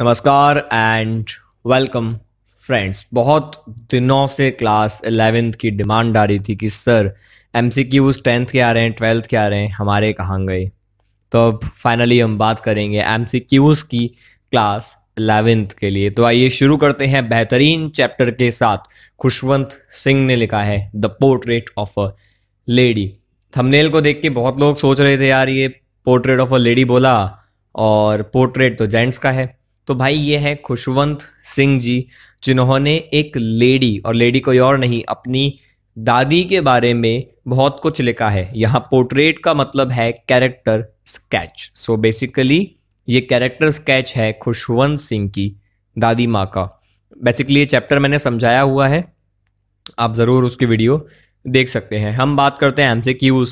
नमस्कार and welcome friends बहुत दिनों से क्लास एलेवेंथ की डिमांड आ रही थी कि sir M C Qs tenth के आ रहे हैं ट्वेल्थ के आ रहे हैं हमारे कहाँ गए तो अब फाइनली हम बात करेंगे एम सी क्यूज की क्लास एलेवेंथ के लिए तो आइए शुरू करते हैं बेहतरीन चैप्टर के साथ खुशवंत सिंह ने लिखा है the portrait of a lady thumbnail को देख के बहुत लोग सोच रहे थे यार ये पोर्ट्रेट ऑफ अ लेडी बोला और पोर्ट्रेट तो जेंट्स का है तो भाई ये है खुशवंत सिंह जी जिन्होंने एक लेडी और लेडी कोई और नहीं अपनी दादी के बारे में बहुत कुछ लिखा है यहाँ पोर्ट्रेट का मतलब है कैरेक्टर स्केच सो बेसिकली ये कैरेक्टर स्केच है खुशवंत सिंह की दादी माँ का बेसिकली ये चैप्टर मैंने समझाया हुआ है आप ज़रूर उसकी वीडियो देख सकते हैं हम बात करते हैं एम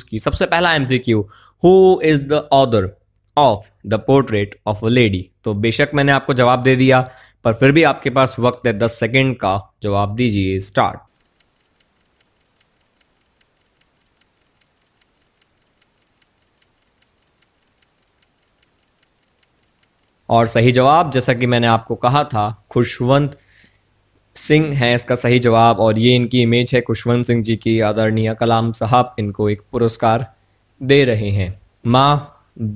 की सबसे पहला M C Q who is the author of the portrait of a lady तो बेशक मैंने आपको जवाब दे दिया पर फिर भी आपके पास वक्त है दस सेकेंड का जवाब दीजिए स्टार्ट और सही जवाब जैसा कि मैंने आपको कहा था खुशवंत सिंह है इसका सही जवाब और ये इनकी इमेज है खुशवंत सिंह जी की आदरणीय कलाम साहब इनको एक पुरस्कार दे रहे हैं माँ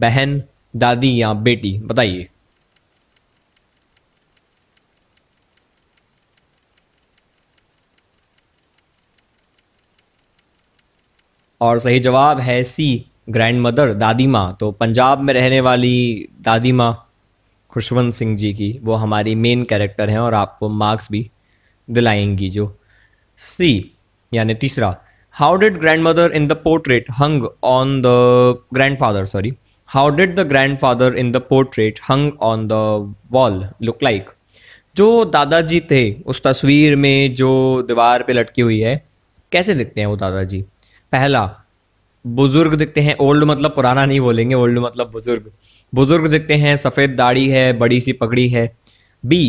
बहन दादी या बेटी बताइए और सही जवाब है सी ग्रैंड मदर दादी माँ तो पंजाब में रहने वाली दादी माँ खुशवंत सिंह जी की वो हमारी मेन कैरेक्टर हैं और आपको मार्क्स भी दिलाएंगी जो सी यानी तीसरा how did grandmother in the portrait hung on the grandfather sorry how did the grandfather in the portrait hung on the wall look like जो दादाजी थे उस तस्वीर में जो दीवार पे लटकी हुई है कैसे दिखते हैं वो दादाजी पहला बुजुर्ग दिखते हैं ओल्ड मतलब पुराना नहीं बोलेंगे ओल्ड मतलब बुजुर्ग बुजुर्ग दिखते हैं सफ़ेद दाढ़ी है बड़ी सी पगड़ी है बी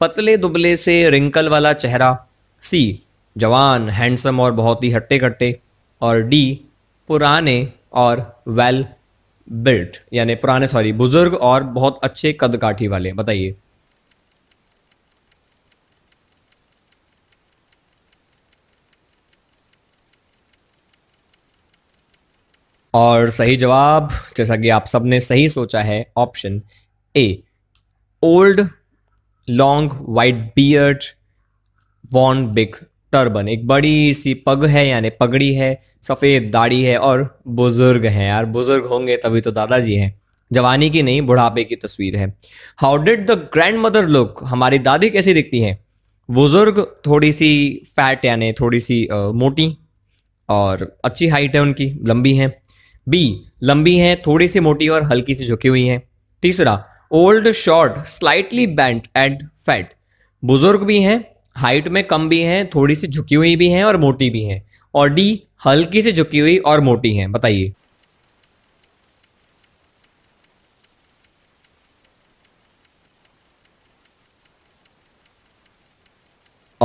पतले दुबले से रिंकल वाला चेहरा सी जवान हैंडसम और बहुत ही हट्टे कट्टे और डी पुराने और वेल बिल्ट यानी पुराने सॉरी बुजुर्ग और बहुत अच्छे कद काठी वाले बताइए और सही जवाब जैसा कि आप सबने सही सोचा है option A old long white beard worn big turban एक बड़ी सी पग है यानी पगड़ी है सफ़ेद दाढ़ी है और बुज़ुर्ग हैं यार बुज़ुर्ग होंगे तभी तो दादाजी हैं जवानी की नहीं बुढ़ापे की तस्वीर है how did the grandmother look हमारी दादी कैसी दिखती हैं बुज़ुर्ग थोड़ी सी फैट यानी थोड़ी सी आ, मोटी और अच्छी हाइट है उनकी लंबी है बी लंबी हैं थोड़ी सी मोटी और हल्की सी झुकी हुई हैं तीसरा old short slightly bent and fat बुजुर्ग भी हैं हाइट में कम भी हैं थोड़ी सी झुकी हुई भी हैं और मोटी भी हैं और डी हल्की सी झुकी हुई और मोटी हैं बताइए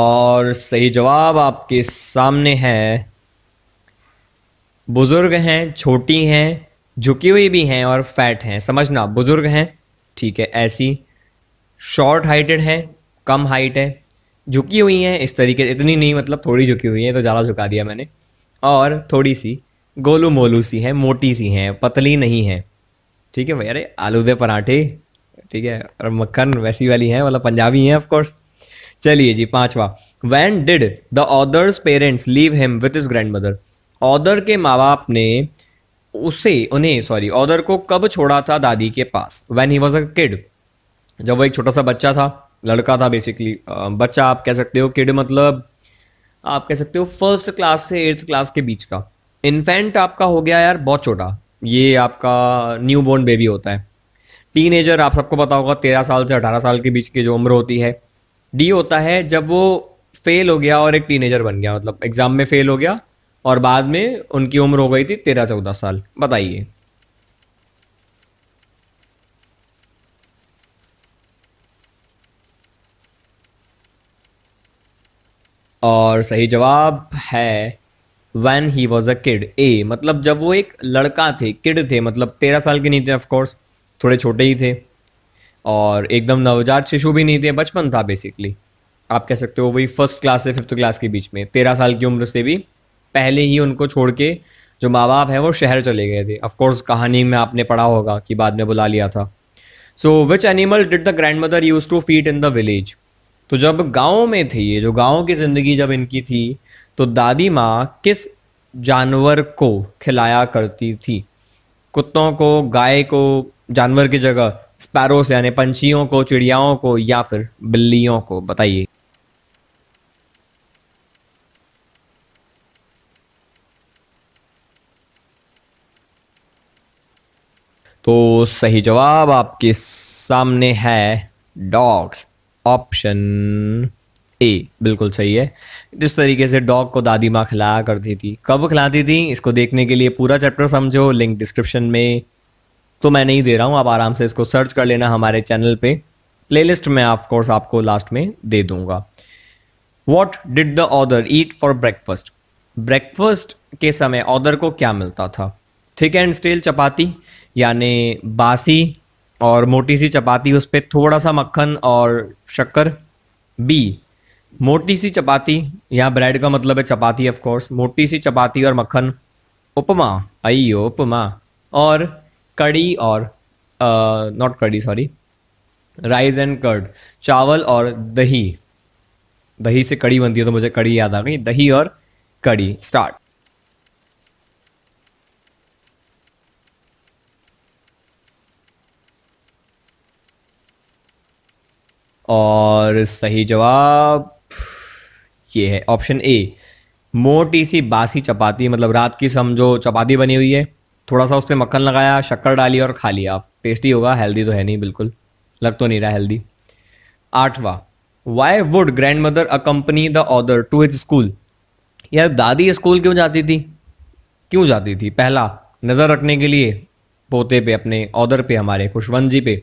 और सही जवाब आपके सामने है बुज़ुर्ग हैं छोटी हैं झुकी हुई भी हैं और फैट हैं समझना बुज़ुर्ग हैं ठीक है ऐसी शॉर्ट हाइटेड है कम हाइट है झुकी हुई हैं इस तरीके इतनी नहीं मतलब थोड़ी झुकी हुई है तो ज़्यादा झुका दिया मैंने और थोड़ी सी गोलू मोलू सी है मोटी सी हैं पतली नहीं है ठीक है भैया अरे आलूदे पराठे ठीक है और मक्खन वैसी वाली हैं मतलब पंजाबी हैं ऑफकोर्स चलिए जी पांचवा when did the author's parents leave him with his grandmother author के माँ बाप ने उसे उन्हें सॉरी ऑदर को कब छोड़ा था दादी के पास when he was a kid जब वो एक छोटा सा बच्चा था लड़का था बेसिकली बच्चा आप कह सकते हो किड मतलब आप कह सकते हो फर्स्ट क्लास से एट्थ क्लास के बीच का इन्फेंट आपका हो गया यार बहुत छोटा ये आपका न्यू बोर्न बेबी होता है टीनेजर आप सबको पता होगा तेरह साल से अठारह साल के बीच की जो उम्र होती है डी होता है जब वो फेल हो गया और एक टीनेजर बन गया मतलब एग्ज़ाम में फेल हो गया और बाद में उनकी उम्र हो गई थी तेरह चौदह साल बताइए और सही जवाब है when he was a kid A मतलब जब वो एक लड़का थे किड थे मतलब तेरह साल के नहीं थे ऑफकोर्स थोड़े छोटे ही थे और एकदम नवजात शिशु भी नहीं थे बचपन था बेसिकली आप कह सकते हो वही फर्स्ट क्लास से फिफ्थ क्लास के बीच में तेरह साल की उम्र से भी पहले ही उनको छोड़ के जो माँ बाप हैं वो शहर चले गए थे ऑफकोर्स कहानी में आपने पढ़ा होगा कि बाद में बुला लिया था so which animal did the grandmother use to feed in the village तो जब गाँव में थे ये जो गाँव की ज़िंदगी जब इनकी थी तो दादी माँ किस जानवर को खिलाया करती थी कुत्तों को गाय को जानवर की जगह स्पैरोस यानी पंछियों को चिड़ियाओं को या फिर बिल्लियों को बताइए तो सही जवाब आपके सामने है डॉग्स ऑप्शन ए बिल्कुल सही है जिस तरीके से डॉग को दादी माँ खिलाया करती थी कब खिलाती थी इसको देखने के लिए पूरा चैप्टर समझो लिंक डिस्क्रिप्शन में तो मैं नहीं दे रहा हूँ आप आराम से इसको सर्च कर लेना हमारे चैनल पे प्लेलिस्ट में ऑफकोर्स आपको लास्ट में दे दूंगा what did the author eat for breakfast breakfast के समय ऑदर को क्या मिलता था थिक एंड स्टेल चपाती यानी बासी और मोटी सी चपाती उस पर थोड़ा सा मक्खन और शक्कर बी मोटी सी चपाती यहाँ ब्रेड का मतलब है चपाती ऑफ कोर्स मोटी सी चपाती और मक्खन उपमा अयो उपमा और कड़ी और नॉट कड़ी सॉरी राइस एंड कर्ड चावल और दही दही से कड़ी बनती है तो मुझे कड़ी याद आ गई दही और कड़ी स्टार्ट और सही जवाब ये है ऑप्शन ए मोटी सी बासी चपाती मतलब रात की समझो चपाती बनी हुई है थोड़ा सा उस पर मक्खन लगाया शक्कर डाली और खा लिया टेस्टी होगा हेल्दी तो है नहीं बिल्कुल लग तो नहीं रहा हेल्दी आठवा why would grandmother accompany the author to his school यार दादी स्कूल क्यों जाती थी क्यों जाती थी पहला नज़र रखने के लिए पोते पे अपने ऑदर पे हमारे खुशवंत जी पे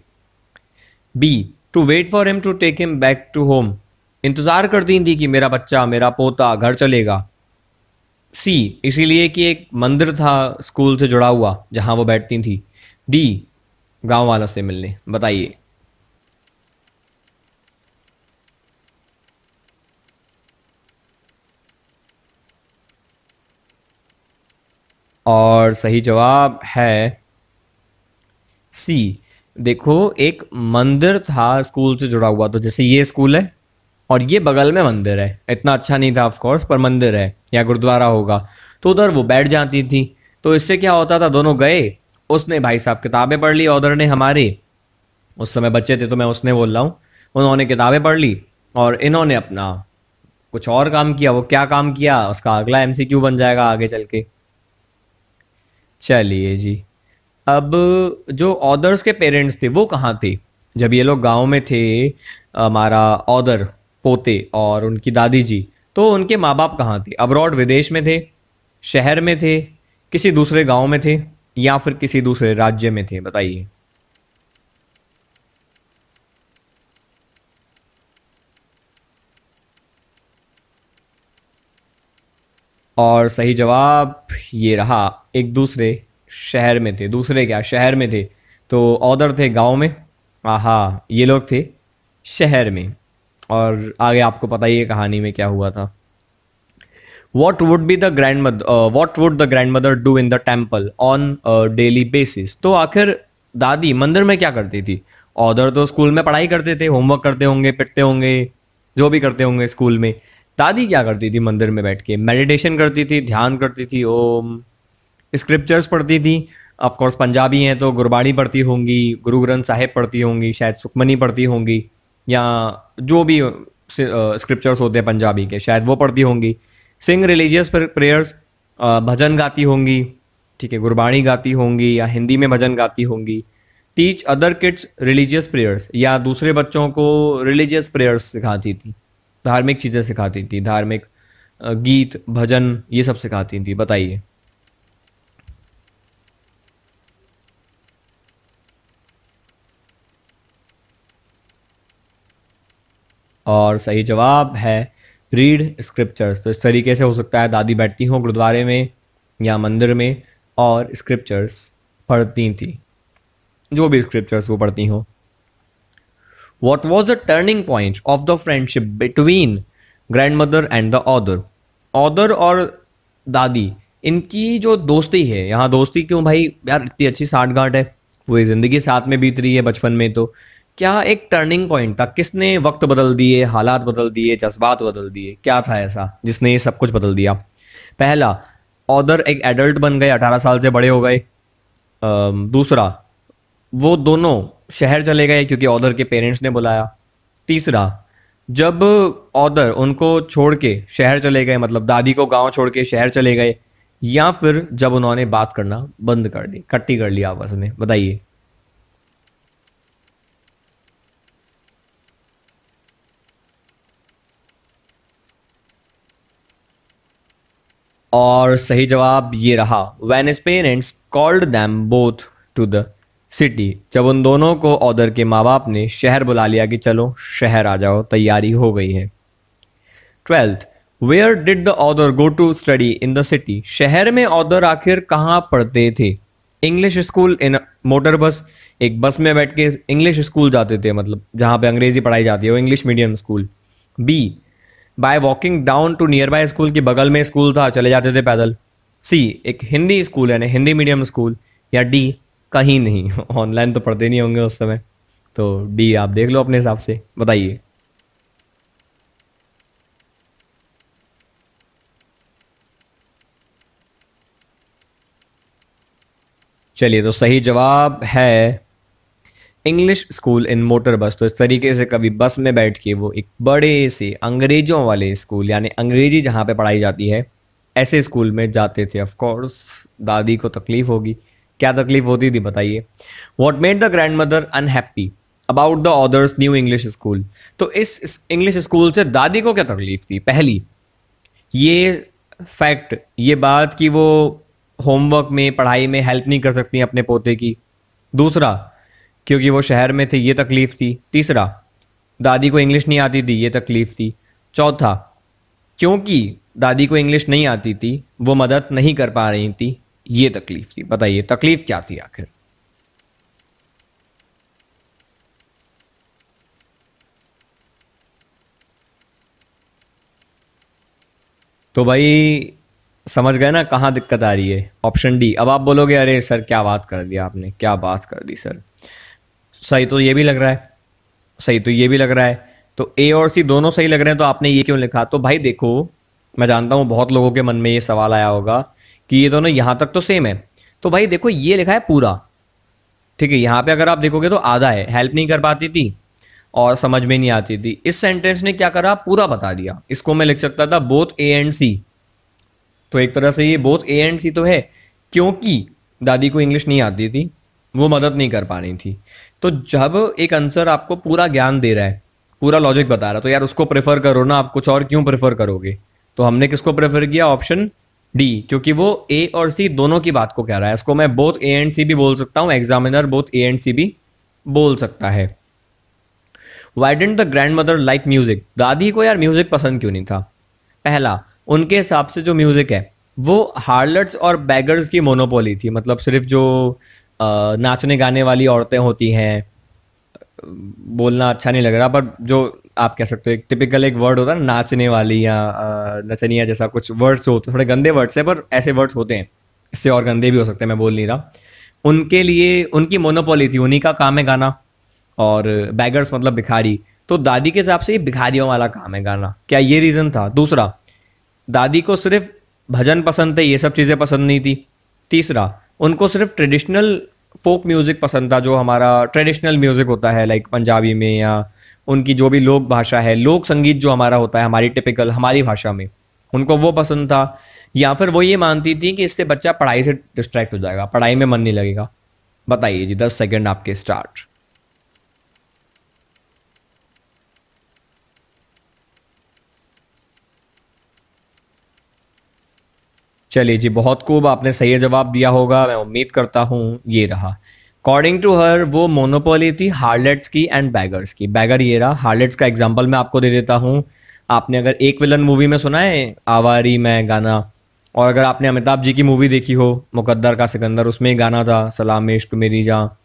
be to wait for him to take him back to home इंतज़ार करती थी कि मेरा बच्चा मेरा पोता घर चलेगा सी इसीलिए कि एक मंदिर था स्कूल से जुड़ा हुआ जहाँ वो बैठती थी डी गांव वालों से मिलने बताइए और सही जवाब है सी देखो एक मंदिर था स्कूल से जुड़ा हुआ तो जैसे ये स्कूल है और ये बगल में मंदिर है इतना अच्छा नहीं था ऑफकोर्स पर मंदिर है या गुरुद्वारा होगा तो उधर वो बैठ जाती थी तो इससे क्या होता था दोनों गए उसने भाई साहब किताबें पढ़ ली उधर ने हमारे उस समय बच्चे थे तो मैं उसने बोल रहा हूँ उन्होंने किताबें पढ़ ली और इन्होंने अपना कुछ और काम किया वो क्या काम किया उसका अगला एम बन जाएगा आगे चल के चलिए जी अब जो ऑदर्स के पेरेंट्स थे वो कहाँ थे जब ये लोग गांव में थे हमारा ऑदर पोते और उनकी दादी जी तो उनके माँ बाप कहाँ थे अब्रॉड विदेश में थे शहर में थे किसी दूसरे गांव में थे या फिर किसी दूसरे राज्य में थे बताइए और सही जवाब ये रहा एक दूसरे शहर में थे दूसरे क्या शहर में थे तो ऑदर थे गांव में आहा ये लोग थे शहर में और आगे आपको पता ही है कहानी में क्या हुआ था what would be the grandmother what would the grandmother do in the temple on daily basis तो आखिर दादी मंदिर में क्या करती थी ऑदर तो स्कूल में पढ़ाई करते थे होमवर्क करते होंगे पिटते होंगे जो भी करते होंगे स्कूल में दादी क्या करती थी मंदिर में बैठ के मेडिटेशन करती थी ध्यान करती थी ओम स्क्रिप्चर्स पढ़ती थी ऑफ कोर्स पंजाबी हैं तो गुरबाणी पढ़ती होंगी गुरु ग्रंथ साहिब पढ़ती होंगी शायद सुखमनी पढ़ती होंगी या जो भी uh, स्क्रिप्चर्स uh, होते हैं पंजाबी के शायद वो पढ़ती होंगी सिंग रिलीजियस प्रेयर्स भजन गाती होंगी ठीक है गुरबाणी गाती होंगी या हिंदी में भजन गाती होंगी teach other kids religious prayers या दूसरे बच्चों को रिलीजियस प्रेयर्स सिखाती थी धार्मिक चीज़ें सिखाती थी धार्मिक uh, गीत भजन ये सब सिखाती थी बताइए और सही जवाब है रीड स्क्रिप्चर्स तो इस तरीके से हो सकता है दादी बैठती हों गुरुद्वारे में या मंदिर में और स्क्रिप्चर्स पढ़ती थी जो भी स्क्रिप्चर्स वो पढ़ती हों what was the turning point of the friendship between grandmother and the author author और दादी इनकी जो दोस्ती है यहाँ दोस्ती क्यों भाई यार इतनी अच्छी साठ गांठ है पूरी ज़िंदगी साथ में बीत रही है बचपन में तो क्या एक टर्निंग पॉइंट था किसने वक्त बदल दिए हालात बदल दिए जज्बात बदल दिए क्या था ऐसा जिसने ये सब कुछ बदल दिया पहला ऑदर एक एडल्ट बन गए अठारह साल से बड़े हो गए दूसरा वो दोनों शहर चले गए क्योंकि ऑदर के पेरेंट्स ने बुलाया तीसरा जब ऑदर उनको छोड़ के शहर चले गए मतलब दादी को गांव छोड़ के शहर चले गए या फिर जब उन्होंने बात करना बंद कर दी कट्टी कर लिया आपस में बताइए और सही जवाब ये रहा when his parents called them both to the city जब उन दोनों को ऑर्डर के माँ बाप ने शहर बुला लिया कि चलो शहर आ जाओ तैयारी हो गई है twelfth where did the author go to study in the city शहर में ऑदर आखिर कहाँ पढ़ते थे इंग्लिश स्कूल इन मोटर बस एक बस में बैठ के इंग्लिश स्कूल जाते थे मतलब जहाँ पे अंग्रेज़ी पढ़ाई जाती है वो English medium school be by walking down to nearby school के बगल में स्कूल था चले जाते थे पैदल सी एक हिंदी स्कूल है ना हिंदी मीडियम स्कूल या डी कहीं नहीं ऑनलाइन तो पढ़ते नहीं होंगे उस समय तो डी आप देख लो अपने हिसाब से बताइए चलिए तो सही जवाब है इंग्लिश स्कूल इन मोटर बस तो इस तरीके से कभी बस में बैठ के वो एक बड़े से अंग्रेजों वाले स्कूल यानी अंग्रेजी जहाँ पे पढ़ाई जाती है ऐसे स्कूल में जाते थे ऑफ कोर्स दादी को तकलीफ़ होगी क्या तकलीफ होती थी बताइए what made the grandmother unhappy about the author's new English school तो इस इंग्लिश स्कूल से दादी को क्या तकलीफ थी पहली ये फैक्ट ये बात कि वो होमवर्क में पढ़ाई में हेल्प नहीं कर सकती अपने पोते की दूसरा क्योंकि वो शहर में थे ये तकलीफ़ थी तीसरा दादी को इंग्लिश नहीं आती थी ये तकलीफ़ थी चौथा क्योंकि दादी को इंग्लिश नहीं आती थी वो मदद नहीं कर पा रही थी ये तकलीफ़ थी बताइए तकलीफ़ क्या थी आखिर तो भाई समझ गए ना कहाँ दिक्कत आ रही है ऑप्शन डी अब आप बोलोगे अरे सर क्या बात कर दिया आपने क्या बात कर दी सर सही तो ये भी लग रहा है सही तो ये भी लग रहा है तो ए और सी दोनों सही लग रहे हैं तो आपने ये क्यों लिखा तो भाई देखो मैं जानता हूँ बहुत लोगों के मन में ये सवाल आया होगा कि ये दोनों यहाँ तक तो सेम है तो भाई देखो ये लिखा है पूरा ठीक है यहाँ पे अगर आप देखोगे तो आधा है हेल्प नहीं कर पाती थी और समझ में नहीं आती थी इस सेंटेंस ने क्या करा पूरा बता दिया इसको मैं लिख सकता था बोथ ए एंड सी तो एक तरह से ये बोथ ए एंड सी तो है क्योंकि दादी को इंग्लिश नहीं आती थी वो मदद नहीं कर पा रही थी तो जब एक आंसर आपको पूरा ज्ञान दे रहा है पूरा लॉजिक बता रहा है तो यार उसको प्रेफर करो ना आप कुछ और क्यों प्रेफर करोगे तो हमने किसको प्रेफर किया ऑप्शन डी क्योंकि वो ए और सी दोनों की बात को कह रहा है इसको मैं बोथ ए एंड सी भी बोल सकता हूँ examiner both A and C भी बोल सकता है why didn't the grandmother like music दादी को यार म्यूजिक पसंद क्यों नहीं था पहला उनके हिसाब से जो म्यूजिक है वो हार्लट्स और बैगर्स की मोनोपोली थी मतलब सिर्फ जो नाचने गाने वाली औरतें होती हैं बोलना अच्छा नहीं लग रहा बट जो आप कह सकते हो एक टिपिकल एक वर्ड होता है ना नाचने वाली या नचनिया जैसा कुछ वर्ड्स होते हैं थोड़े गंदे वर्ड्स हैं पर ऐसे वर्ड्स होते हैं इससे और गंदे भी हो सकते हैं मैं बोल नहीं रहा उनके लिए उनकी मोनोपोली थी उन्हीं का काम है गाना और बैगर्स मतलब भिखारी तो दादी के हिसाब से ये भिखारियों वाला काम है गाना क्या ये रीज़न था दूसरा दादी को सिर्फ भजन पसंद थे ये सब चीज़ें पसंद नहीं थी तीसरा उनको सिर्फ ट्रेडिशनल फोक म्यूज़िक पसंद था जो हमारा ट्रेडिशनल म्यूज़िक होता है लाइक पंजाबी में या उनकी जो भी लोक भाषा है लोक संगीत जो हमारा होता है हमारी टिपिकल हमारी भाषा में उनको वो पसंद था या फिर वो ये मानती थी कि इससे बच्चा पढ़ाई से डिस्ट्रैक्ट हो जाएगा पढ़ाई में मन नहीं लगेगा बताइए जी दस सेकेंड आपके स्टार्ट चलिए जी बहुत खूब आपने सही जवाब दिया होगा मैं उम्मीद करता हूँ ये रहा अकॉर्डिंग टू हर वो मोनोपोली थी हार्लेट्स की एंड बैगर्स की बैगर ये रहा हार्लेट्स का एग्जाम्पल मैं आपको दे देता हूँ आपने अगर एक विलन मूवी में सुना है आवारी मैं गाना और अगर आपने अमिताभ जी की मूवी देखी हो मुकद्दर का सिकंदर उसमें गाना था सलाम इश्क मेरी जहाँ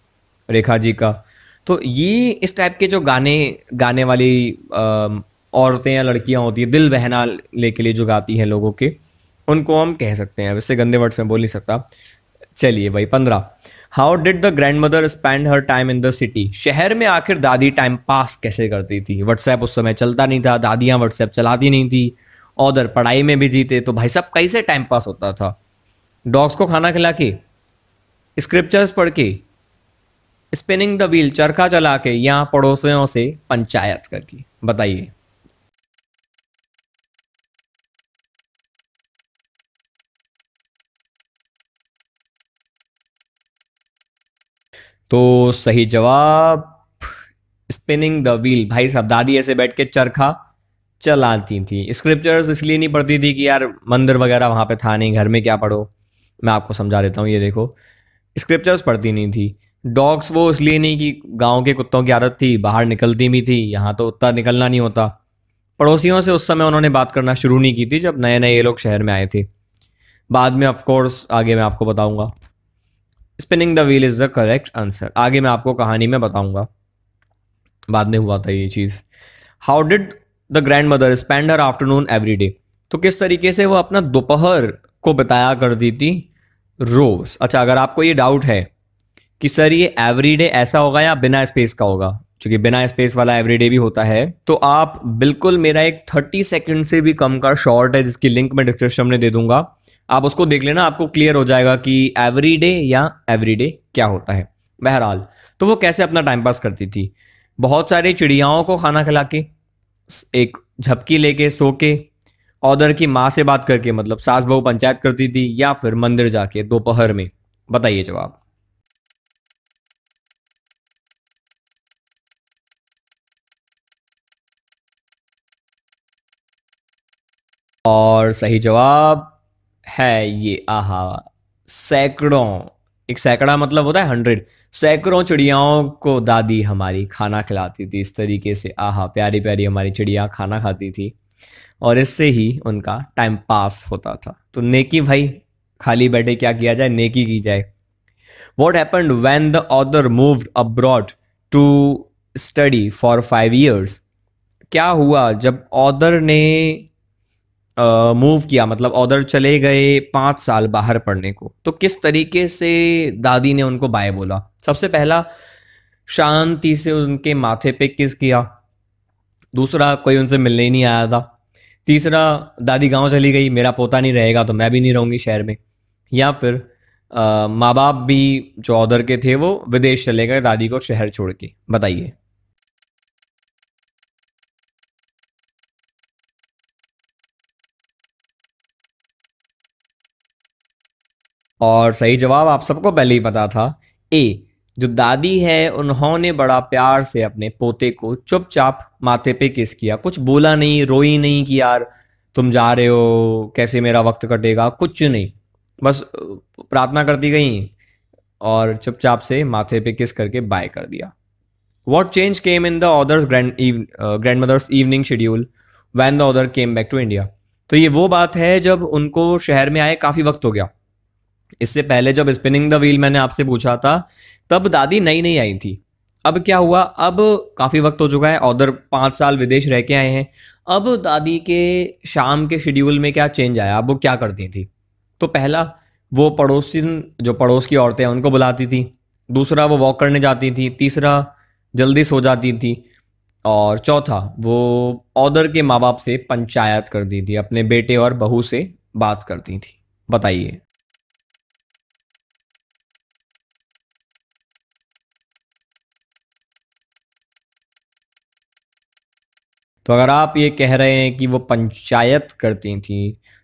रेखा जी का तो ये इस टाइप के जो गाने गाने वाली औरतें या लड़कियाँ होती है दिल बहना ले के लिए जो गाती हैं लोगों के उनको हम कह सकते हैं वैसे गंदे वर्ड्स में बोल नहीं सकता चलिए भाई पंद्रह how did the grandmother spend her time in the city शहर में आखिर दादी टाइम पास कैसे करती थी व्हाट्सएप उस समय चलता नहीं था दादियाँ व्हाट्सएप चलाती नहीं थी और पढ़ाई में भी जीते तो भाई साहब कैसे टाइम पास होता था डॉग्स को खाना खिला के स्क्रिप्चर्स पढ़ के स्पिनिंग द व्हील चरखा चला के यहाँ पड़ोसियों से पंचायत करके बताइए तो सही जवाब स्पिनिंग द व्हील भाई साहब दादी ऐसे बैठ के चरखा चलाती थी स्क्रिप्चर्स इसलिए नहीं पढ़ती थी कि यार मंदिर वगैरह वहाँ पे था नहीं घर में क्या पढ़ो मैं आपको समझा देता हूँ ये देखो स्क्रिप्चर्स पढ़ती नहीं थी डॉग्स वो इसलिए नहीं कि गांव के कुत्तों की आदत थी बाहर निकलती भी थी यहाँ तो उतना निकलना नहीं होता पड़ोसियों से उस समय उन्होंने बात करना शुरू नहीं की थी जब नए नए ये लोग शहर में आए थे बाद में ऑफकोर्स आगे मैं आपको बताऊँगा spinning the wheel is the correct answer आगे मैं आपको कहानी में बताऊंगा बाद में हुआ था ये चीज़ how did the grandmother spend her afternoon every day तो किस तरीके से वो अपना दोपहर को बताया करती थी रोज़ अच्छा अगर आपको ये डाउट है कि सर ये एवरी डे ऐसा होगा या बिना स्पेस का होगा क्योंकि बिना स्पेस वाला एवरी डे भी होता है तो आप बिल्कुल मेरा एक थर्टी सेकेंड से भी कम का शॉर्ट है जिसकी लिंक मैं डिस्क्रिप्शन में दे दूंगा आप उसको देख लेना आपको क्लियर हो जाएगा कि एवरी डे या एवरी डे क्या होता है बहरहाल तो वो कैसे अपना टाइम पास करती थी बहुत सारे चिड़ियाओं को खाना खिला के एक झपकी लेके सो के औदर की माँ से बात करके मतलब सास बहू पंचायत करती थी या फिर मंदिर जाके दोपहर में बताइए जवाब और सही जवाब है ये आहा सैकड़ों एक सैकड़ा मतलब होता है हंड्रेड सैकड़ों चिड़ियाओं को दादी हमारी खाना खिलाती थी इस तरीके से आहा प्यारी प्यारी हमारी चिड़िया खाना खाती थी और इससे ही उनका टाइम पास होता था तो नेकी भाई खाली बैठे क्या किया जाए नेकी की जाए what happened when the author moved abroad to study for five years क्या हुआ जब ऑदर ने मूव uh, किया मतलब ऑर्डर चले गए पाँच साल बाहर पढ़ने को तो किस तरीके से दादी ने उनको बाय बोला सबसे पहला शांति से उनके माथे पे किस किया दूसरा कोई उनसे मिलने ही नहीं आया था तीसरा दादी गांव चली गई मेरा पोता नहीं रहेगा तो मैं भी नहीं रहूँगी शहर में या फिर माँ बाप भी जो ऑर्डर के थे वो विदेश चले गए दादी को शहर छोड़ के बताइए और सही जवाब आप सबको पहले ही पता था ए जो दादी है उन्होंने बड़ा प्यार से अपने पोते को चुपचाप माथे पे किस किया कुछ बोला नहीं रोई नहीं कि यार तुम जा रहे हो कैसे मेरा वक्त कटेगा कुछ नहीं बस प्रार्थना करती गई और चुपचाप से माथे पे किस करके बाय कर दिया what change came in the author's grand grandmother's evening schedule when the author came back to India तो ये वो बात है जब उनको शहर में आए काफ़ी वक्त हो गया इससे पहले जब स्पिनिंग द व्हील मैंने आपसे पूछा था तब दादी नई नई आई थी अब क्या हुआ अब काफ़ी वक्त हो चुका है और पाँच साल विदेश रह के आए हैं अब दादी के शाम के शेड्यूल में क्या चेंज आया अब वो क्या करती थी तो पहला वो पड़ोसिन जो पड़ोस की औरतें हैं उनको बुलाती थी दूसरा वो वॉक करने जाती थी तीसरा जल्दी सो जाती थी और चौथा वो औदर के माँ बाप से पंचायत करती थी अपने बेटे और बहू से बात करती थी बताइए तो अगर आप ये कह रहे हैं कि वो पंचायत करती थी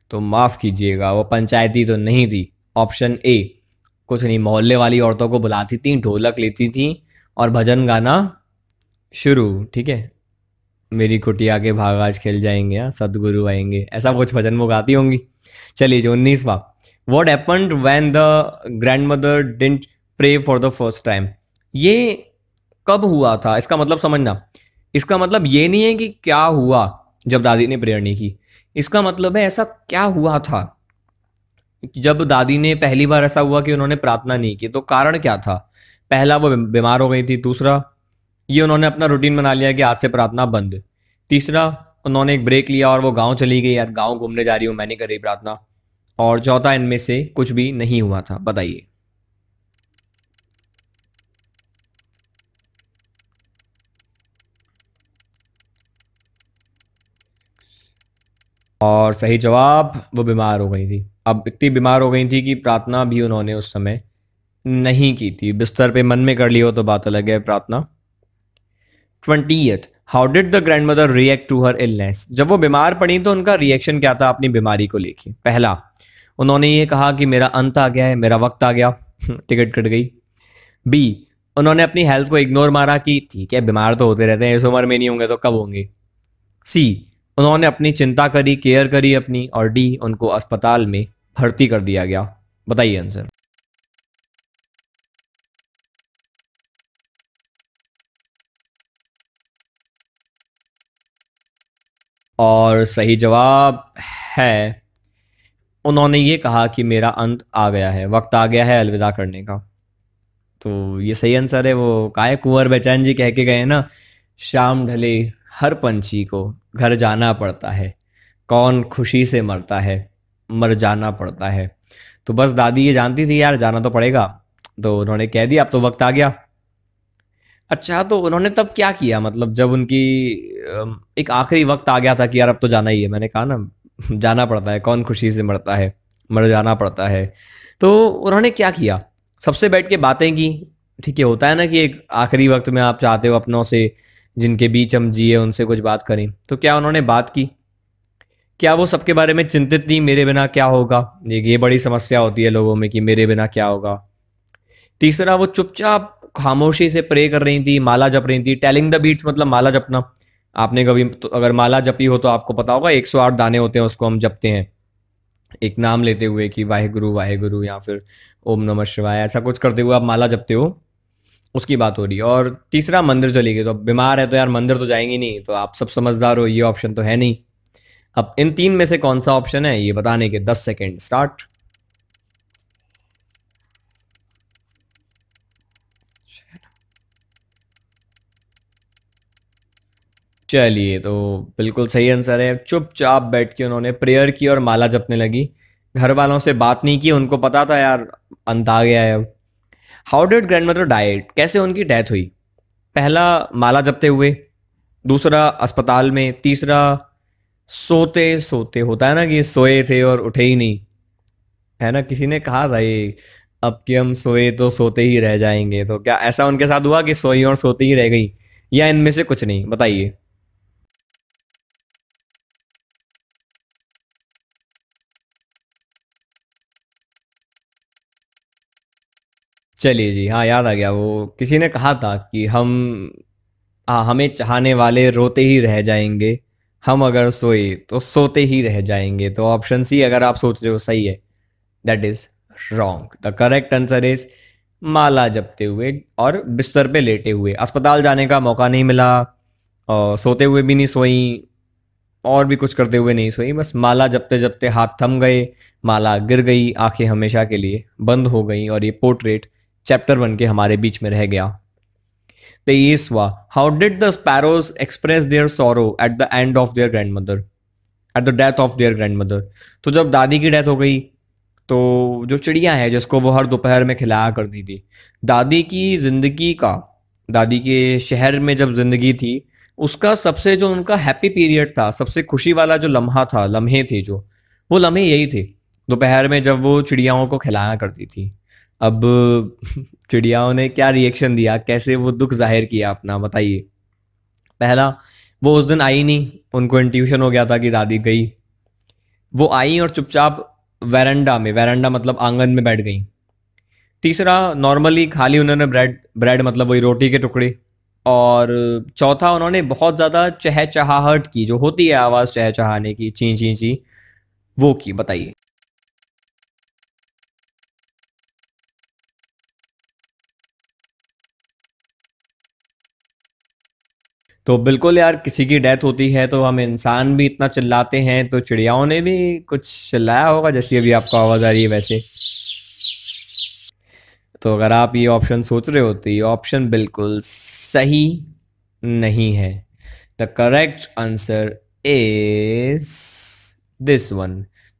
तो माफ़ कीजिएगा वो पंचायती तो नहीं थी ऑप्शन ए कुछ नहीं मोहल्ले वाली औरतों को बुलाती थी ढोलक लेती थी और भजन गाना शुरू ठीक है मेरी कुटिया के भागाज खेल जाएंगे हाँ, सदगुरु आएंगे ऐसा कुछ भजन वो गाती होंगी चलिए जो उन्नीसवा what happened when the grandmother didn't pray for the first time ये कब हुआ था इसका मतलब समझना इसका मतलब ये नहीं है कि क्या हुआ जब दादी ने प्रेयर नहीं की इसका मतलब है ऐसा क्या हुआ था जब दादी ने पहली बार ऐसा हुआ कि उन्होंने प्रार्थना नहीं की तो कारण क्या था पहला वो बीमार हो गई थी दूसरा ये उन्होंने अपना रूटीन बना लिया कि आज से प्रार्थना बंद तीसरा उन्होंने एक ब्रेक लिया और वो गांव चली गई यार गांव घूमने जा रही हूँ मैंने करी प्रार्थना और चौथा इनमें से कुछ भी नहीं हुआ था बताइए और सही जवाब वो बीमार हो गई थी अब इतनी बीमार हो गई थी कि प्रार्थना भी उन्होंने उस समय नहीं की थी बिस्तर पे मन में कर ली हो तो बात अलग है प्रार्थना twenty how did the grandmother react to her illness जब वो बीमार पड़ी तो उनका रिएक्शन क्या था अपनी बीमारी को लेके पहला उन्होंने ये कहा कि मेरा अंत आ गया है मेरा वक्त आ गया टिकट कट गई बी उन्होंने अपनी हेल्थ को इग्नोर मारा कि ठीक है बीमार तो होते रहते हैं इस उम्र में नहीं होंगे तो कब होंगे सी उन्होंने अपनी चिंता करी केयर करी अपनी और डी उनको अस्पताल में भर्ती कर दिया गया बताइए आंसर और सही जवाब है उन्होंने ये कहा कि मेरा अंत आ गया है वक्त आ गया है अलविदा करने का तो ये सही आंसर है वो काय कुंवर बेचैन जी कह के गए ना शाम ढले हर पंछी को घर जाना पड़ता है कौन खुशी से मरता है मर जाना पड़ता है तो बस दादी ये जानती थी यार जाना तो पड़ेगा तो उन्होंने कह दिया अब तो वक्त आ गया अच्छा तो उन्होंने तब क्या किया मतलब जब उनकी एक आखिरी वक्त आ गया था कि यार अब तो जाना ही है मैंने कहा ना जाना पड़ता है कौन खुशी से मरता है मर जाना पड़ता है तो उन्होंने क्या किया सबसे बैठ के बातें की ठीक है होता है ना कि एक आखिरी वक्त में आप चाहते हो अपनों से जिनके बीच हम जिए उनसे कुछ बात करें तो क्या उन्होंने बात की क्या वो सबके बारे में चिंतित थी मेरे बिना क्या होगा ये बड़ी समस्या होती है लोगों में कि मेरे बिना क्या होगा तीसरा वो चुपचाप खामोशी से प्रे कर रही थी माला जप रही थी टेलिंग द बीट्स मतलब माला जपना आपने कभी तो अगर माला जपी हो तो आपको पता होगा एक आठ दाने होते हैं उसको हम जपते हैं एक नाम लेते हुए कि वाहे गुरु वाहे गुरु या फिर ओम नमः शिवाय ऐसा कुछ करते हुए आप माला जपते हो उसकी बात हो रही है और तीसरा मंदिर चली गई तो बीमार है तो यार मंदिर तो जाएंगे नहीं तो आप सब समझदार हो ये ऑप्शन तो है नहीं अब इन तीन में से कौन सा ऑप्शन है ये बताने के दस सेकेंड स्टार्ट चलिए तो बिल्कुल सही आंसर है चुपचाप बैठ के उन्होंने प्रेयर की और माला जपने लगी घर वालों से बात नहीं की उनको पता था यार अंत आ गया है अब how did grandmother died कैसे उनकी डेथ हुई पहला माला जपते हुए दूसरा अस्पताल में तीसरा सोते सोते होता है ना कि सोए थे और उठे ही नहीं है ना किसी ने कहा था ये अब कि हम सोए तो सोते ही रह जाएंगे तो क्या ऐसा उनके साथ हुआ कि सोई और सोते ही रह गई या इनमें से कुछ नहीं बताइए चलिए जी हाँ याद आ गया वो किसी ने कहा था कि हम आ, हमें चाहने वाले रोते ही रह जाएंगे हम अगर सोए तो सोते ही रह जाएंगे तो ऑप्शन सी अगर आप सोच रहे हो सही है that is wrong the correct answer is माला जपते हुए और बिस्तर पे लेटे हुए अस्पताल जाने का मौका नहीं मिला और सोते हुए भी नहीं सोई और भी कुछ करते हुए नहीं सोई बस माला जपते जपते हाथ थम गए माला गिर गई आंखें हमेशा के लिए बंद हो गई और ये पोर्ट्रेट चैप्टर वन के हमारे बीच में रह गया तेईसवा how did the sparrows express their sorrow at the end of their grandmother at the death of their grandmother तो जब दादी की डेथ हो गई तो जो चिड़िया है जिसको वो हर दोपहर में खिलाया करती थी दादी की ज़िंदगी का दादी के शहर में जब ज़िंदगी थी उसका सबसे जो उनका हैप्पी पीरियड था सबसे खुशी वाला जो लम्हा था लम्हे थे जो वो लम्हे यही थे दोपहर में जब वो चिड़ियाओं को खिलाया करती थी अब चिड़ियाओं ने क्या रिएक्शन दिया कैसे वो दुख जाहिर किया अपना बताइए पहला वो उस दिन आई नहीं उनको इंट्यूशन हो गया था कि दादी गई वो आई और चुपचाप वेरंडा में वेरंडा मतलब आंगन में बैठ गई तीसरा नॉर्मली खाली उन्होंने ब्रेड ब्रेड मतलब वही रोटी के टुकड़े और चौथा उन्होंने बहुत ज़्यादा चहचहाहट की जो होती है आवाज़ चहचहाने की ची ची ची वो की बताइए तो बिल्कुल यार किसी की डेथ होती है तो हम इंसान भी इतना चिल्लाते हैं तो चिड़ियाओं ने भी कुछ चिल्लाया होगा जैसी अभी आपको आवाज़ आ रही है वैसे तो अगर आप ये ऑप्शन सोच रहे हो तो ये ऑप्शन बिल्कुल सही नहीं है the correct answer is this one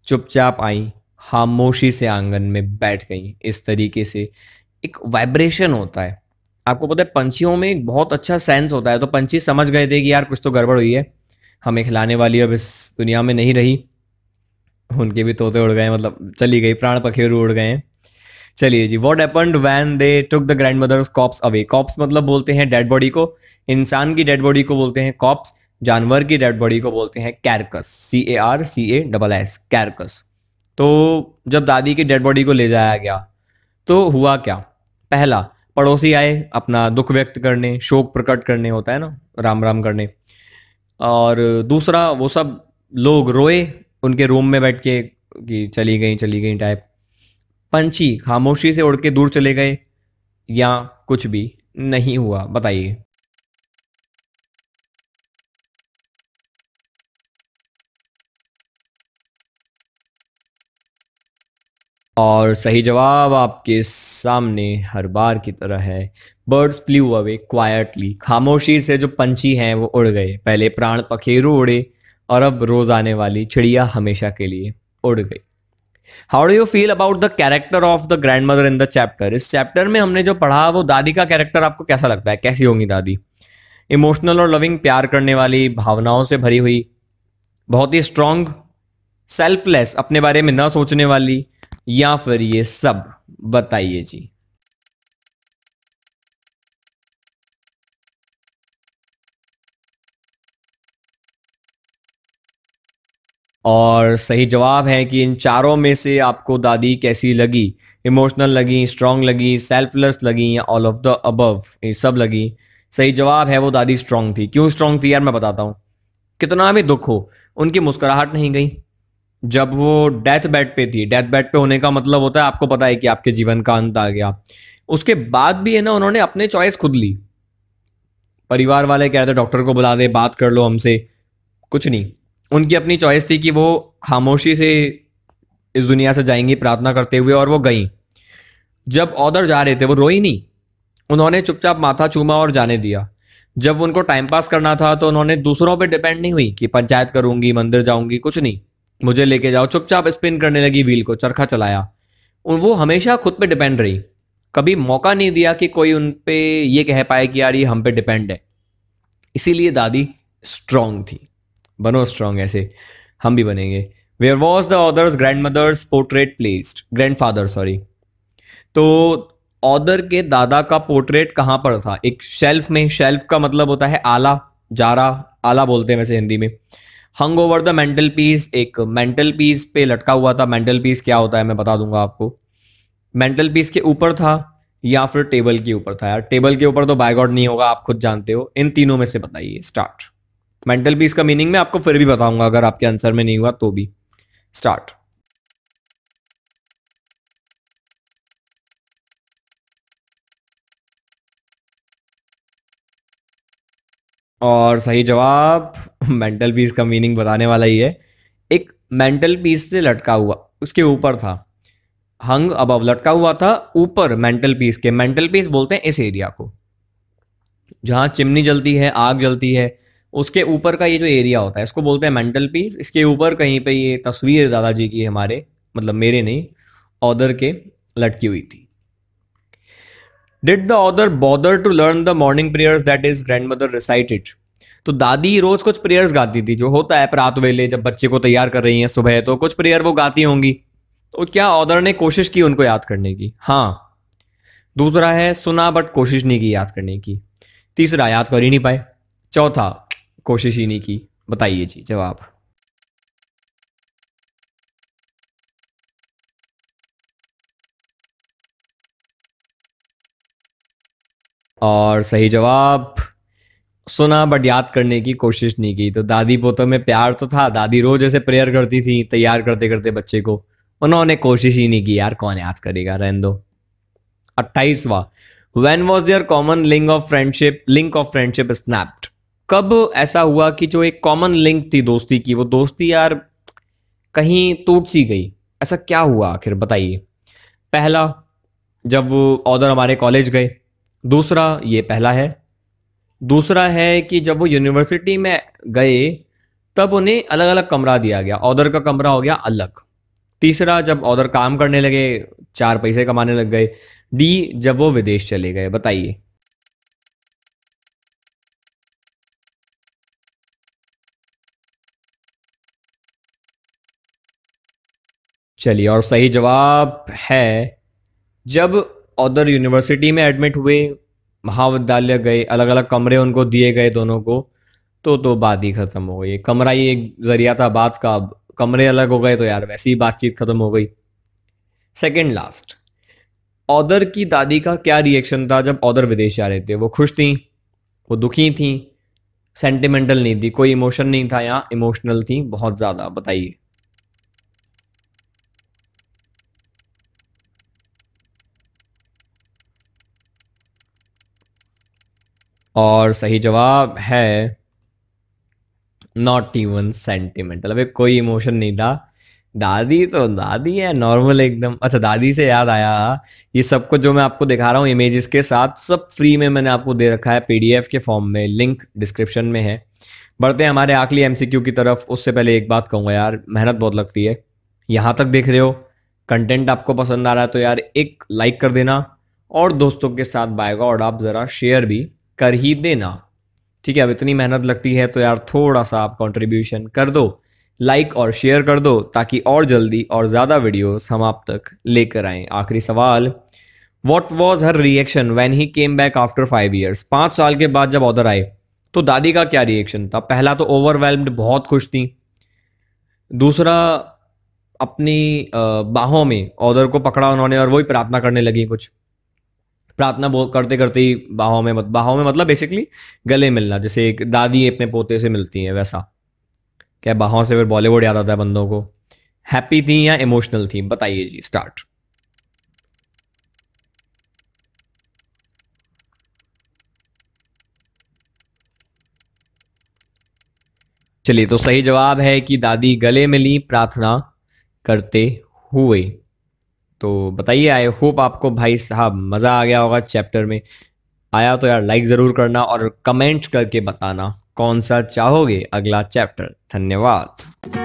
चुपचाप आई खामोशी से आंगन में बैठ गई इस तरीके से एक वाइब्रेशन होता है आपको पता है पंछियों में बहुत अच्छा सेंस होता है तो पंछी समझ गए थे कि यार कुछ तो गड़बड़ हुई है हमें खिलाने वाली अब इस दुनिया में नहीं रही उनके भी तोते उड़ गए मतलब चली गई प्राण पखेरु उड़ गए चलिए जी what happened when they took the grandmother's corpse away corpse मतलब बोलते हैं डेड बॉडी को इंसान की डेड बॉडी को बोलते हैं कॉप्स जानवर की डेड बॉडी को बोलते हैं carcass C A R C A double S carcass तो जब दादी की डेड बॉडी को ले जाया गया तो हुआ क्या पहला पड़ोसी आए अपना दुख व्यक्त करने शोक प्रकट करने होता है ना राम राम करने और दूसरा वो सब लोग रोए उनके रूम में बैठ के कि चली गई चली गई टाइप पंछी खामोशी से उड़ के दूर चले गए या कुछ भी नहीं हुआ बताइए और सही जवाब आपके सामने हर बार की तरह है बर्ड्स फ्लू अवे क्वाइटली खामोशी से जो पंछी हैं वो उड़ गए पहले प्राण पखेरु उड़े और अब रोज आने वाली चिड़िया हमेशा के लिए उड़ गई how do you feel about the character of the grandmother in the chapter इस चैप्टर में हमने जो पढ़ा वो दादी का कैरेक्टर आपको कैसा लगता है कैसी होंगी दादी इमोशनल और लविंग प्यार करने वाली भावनाओं से भरी हुई बहुत ही स्ट्रांग सेल्फलेस अपने बारे में न सोचने वाली या फिर ये सब बताइए जी और सही जवाब है कि इन चारों में से आपको दादी कैसी लगी इमोशनल लगी स्ट्रांग लगी सेल्फलेस लगी या ऑल ऑफ द अबव ये सब लगी सही जवाब है वो दादी स्ट्रांग थी क्यों स्ट्रांग थी यार मैं बताता हूँ कितना भी दुख हो उनकी मुस्कुराहट नहीं गई जब वो डेथ बेड पे थी डेथ बेड पे होने का मतलब होता है आपको पता है कि आपके जीवन का अंत आ गया उसके बाद भी है ना उन्होंने अपने चॉइस खुद ली परिवार वाले कह रहे थे डॉक्टर को बुला दे बात कर लो हमसे कुछ नहीं उनकी अपनी चॉइस थी कि वो खामोशी से इस दुनिया से जाएंगी प्रार्थना करते हुए और वो गई जब ऑर्डर जा रहे थे वो रोई नहीं उन्होंने चुपचाप माथा चूमा और जाने दिया जब उनको टाइम पास करना था तो उन्होंने दूसरों पर डिपेंड नहीं हुई कि पंचायत करूंगी मंदिर जाऊंगी कुछ नहीं मुझे लेके जाओ चुपचाप स्पिन करने लगी व्हील को चरखा चलाया वो हमेशा खुद पे डिपेंड रही कभी मौका नहीं दिया कि कोई उन पे ये कह पाए कि यार ये हम पे डिपेंड है इसीलिए दादी स्ट्रांग थी बनो स्ट्रांग ऐसे हम भी बनेंगे where was the author's grandmother's portrait placed grandfather sorry तो ऑदर के दादा का पोर्ट्रेट कहाँ पर था एक शेल्फ में शेल्फ का मतलब होता है आला जारा आला बोलते हैं वैसे हिंदी में hung over the mantelpiece एक मेंटल पीस पे लटका हुआ था मेंटल पीस क्या होता है मैं बता दूंगा आपको मेंटल पीस के ऊपर था या फिर टेबल के ऊपर था यार टेबल के ऊपर तो बायगॉड नहीं होगा आप खुद जानते हो इन तीनों में से बताइए स्टार्ट मेंटल पीस का मीनिंग मैं आपको फिर भी बताऊंगा अगर आपके आंसर में नहीं हुआ तो भी स्टार्ट और सही जवाब मेंटल पीस का मीनिंग बताने वाला ही है एक मेंटल पीस से लटका हुआ उसके ऊपर था हंग अब लटका हुआ था ऊपर मेंटल पीस के मेंटल पीस बोलते हैं इस एरिया को जहाँ चिमनी जलती है आग जलती है उसके ऊपर का ये जो एरिया होता है इसको बोलते हैं मेंटल पीस इसके ऊपर कहीं पे ये तस्वीर दादाजी की हमारे मतलब मेरे नहीं ऑदर के लटकी हुई थी did the other bother to learn the morning prayers that is grandmother recited तो दादी रोज कुछ प्रेयर्स गाती थी जो होता है प्रात वेले जब बच्चे को तैयार कर रही हैं सुबह तो कुछ प्रेयर वो गाती होंगी तो क्या ऑदर ने कोशिश की उनको याद करने की हाँ दूसरा है सुना बट कोशिश नहीं की याद करने की तीसरा याद कर ही नहीं पाए चौथा कोशिश ही नहीं की बताइए जी जवाब और सही जवाब सुना बट याद करने की कोशिश नहीं की तो दादी पोतों में प्यार तो था दादी रोज ऐसे प्रेयर करती थी तैयार करते करते बच्चे को उन्होंने कोशिश ही नहीं की यार कौन याद करेगा रहन दो अट्ठाईसवा when was there common link of friendship link of friendship snapped कब ऐसा हुआ कि जो एक कॉमन लिंक थी दोस्ती की वो दोस्ती यार कहीं टूट सी गई ऐसा क्या हुआ आखिर बताइए पहला जब वो ऑर्डर हमारे कॉलेज गए दूसरा ये पहला है दूसरा है कि जब वो यूनिवर्सिटी में गए तब उन्हें अलग अलग कमरा दिया गया ऑर्डर का कमरा हो गया अलग तीसरा जब ऑर्डर काम करने लगे चार पैसे कमाने लग गए डी जब वो विदेश चले गए बताइए चलिए और सही जवाब है जब अदर यूनिवर्सिटी में एडमिट हुए महाविद्यालय गए अलग अलग कमरे उनको दिए गए दोनों को तो तो बात ही ख़त्म हो गई कमरा ही एक जरिया था बात का अब कमरे अलग हो गए तो यार वैसे ही बातचीत ख़त्म हो गई सेकेंड लास्ट ऑदर की दादी का क्या रिएक्शन था जब ऑदर विदेश जा रहे थे वो खुश थी वो दुखी थी सेंटिमेंटल नहीं थी कोई इमोशन नहीं था यहाँ इमोशनल थी बहुत ज़्यादा बताइए और सही जवाब है नॉट इवन सेंटिमेंटल अभी कोई इमोशन नहीं था दादी तो दादी है नॉर्मल एकदम अच्छा दादी से याद आया ये सब कुछ जो मैं आपको दिखा रहा हूँ इमेजेस के साथ सब फ्री में मैंने आपको दे रखा है पीडीएफ के फॉर्म में लिंक डिस्क्रिप्शन में है बढ़ते हैं हमारे आखिरी एमसीक्यू की तरफ उससे पहले एक बात कहूँगा यार मेहनत बहुत लगती है यहाँ तक देख रहे हो कंटेंट आपको पसंद आ रहा है तो यार एक लाइक कर देना और दोस्तों के साथ बायगा और आप ज़रा शेयर भी कर ही देना ठीक है अब इतनी मेहनत लगती है तो यार थोड़ा सा आप कॉन्ट्रीब्यूशन कर दो लाइक और शेयर कर दो ताकि और जल्दी और ज़्यादा वीडियोस हम आप तक लेकर आए आखिरी सवाल what was her reaction when he came back after five years पाँच साल के बाद जब ऑर्डर आए तो दादी का क्या रिएक्शन था पहला तो ओवरवेलम्ड बहुत खुश थी दूसरा अपनी बाहों में ऑर्डर को पकड़ा उन्होंने और वही प्रार्थना करने लगी कुछ प्रार्थना बहुत करते करते ही बाहों में मत बाहों में मतलब बेसिकली गले मिलना जैसे एक दादी अपने पोते से मिलती है वैसा क्या बाहों से फिर बॉलीवुड याद आता है बंदों को हैप्पी थी या इमोशनल थी बताइए जी स्टार्ट चलिए तो सही जवाब है कि दादी गले मिली प्रार्थना करते हुए तो बताइए आई होप आपको भाई साहब मज़ा आ गया होगा चैप्टर में आया तो यार लाइक ज़रूर करना और कमेंट करके बताना कौन सा चाहोगे अगला चैप्टर धन्यवाद